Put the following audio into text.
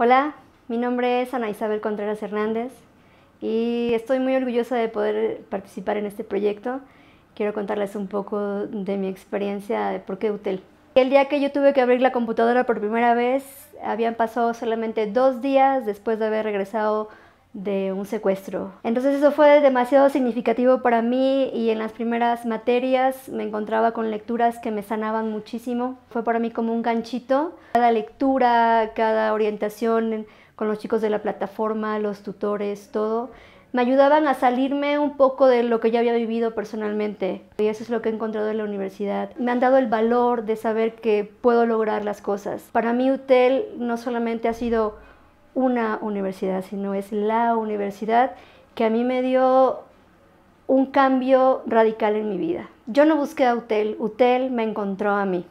Hola, mi nombre es Ana Isabel Contreras Hernández y estoy muy orgullosa de poder participar en este proyecto. Quiero contarles un poco de mi experiencia de por qué UTEL. El día que yo tuve que abrir la computadora por primera vez, habían pasado solamente dos días después de haber regresado de un secuestro. Entonces eso fue demasiado significativo para mí y en las primeras materias me encontraba con lecturas que me sanaban muchísimo. Fue para mí como un ganchito. Cada lectura, cada orientación con los chicos de la plataforma, los tutores, todo, me ayudaban a salirme un poco de lo que ya había vivido personalmente. Y eso es lo que he encontrado en la universidad. Me han dado el valor de saber que puedo lograr las cosas. Para mí UTEL no solamente ha sido una universidad, sino es la universidad que a mí me dio un cambio radical en mi vida. Yo no busqué a UTEL, UTEL me encontró a mí.